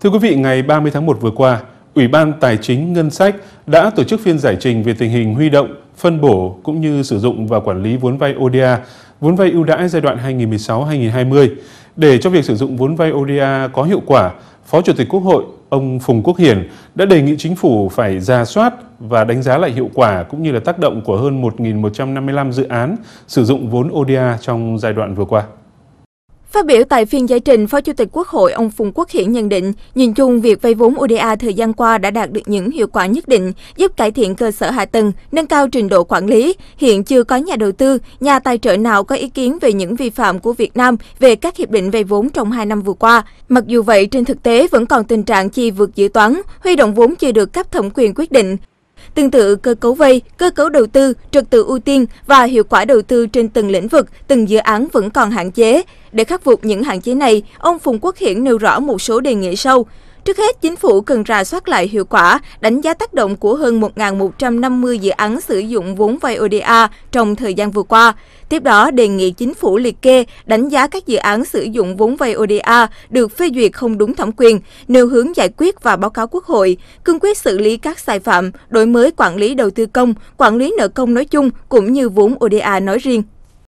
Thưa quý vị, ngày 30 tháng 1 vừa qua, Ủy ban Tài chính Ngân sách đã tổ chức phiên giải trình về tình hình huy động, phân bổ cũng như sử dụng và quản lý vốn vay ODA, vốn vay ưu đãi giai đoạn 2016-2020. Để cho việc sử dụng vốn vay ODA có hiệu quả, Phó Chủ tịch Quốc hội ông Phùng Quốc Hiển đã đề nghị chính phủ phải ra soát và đánh giá lại hiệu quả cũng như là tác động của hơn 1.155 dự án sử dụng vốn ODA trong giai đoạn vừa qua. Phát biểu tại phiên giải trình, Phó Chủ tịch Quốc hội ông Phùng Quốc Hiển nhận định, nhìn chung việc vay vốn ODA thời gian qua đã đạt được những hiệu quả nhất định, giúp cải thiện cơ sở hạ tầng, nâng cao trình độ quản lý. Hiện chưa có nhà đầu tư, nhà tài trợ nào có ý kiến về những vi phạm của Việt Nam về các hiệp định vay vốn trong 2 năm vừa qua. Mặc dù vậy, trên thực tế vẫn còn tình trạng chi vượt dự toán, huy động vốn chưa được cấp thẩm quyền quyết định. Tương tự cơ cấu vay, cơ cấu đầu tư, trật tự ưu tiên và hiệu quả đầu tư trên từng lĩnh vực, từng dự án vẫn còn hạn chế. Để khắc phục những hạn chế này, ông Phùng Quốc Hiển nêu rõ một số đề nghị sau. Trước hết, chính phủ cần rà soát lại hiệu quả, đánh giá tác động của hơn 1.150 dự án sử dụng vốn vay ODA trong thời gian vừa qua. Tiếp đó, đề nghị chính phủ liệt kê, đánh giá các dự án sử dụng vốn vay ODA được phê duyệt không đúng thẩm quyền, nêu hướng giải quyết và báo cáo Quốc hội, cương quyết xử lý các sai phạm, đổi mới quản lý đầu tư công, quản lý nợ công nói chung cũng như vốn ODA nói riêng.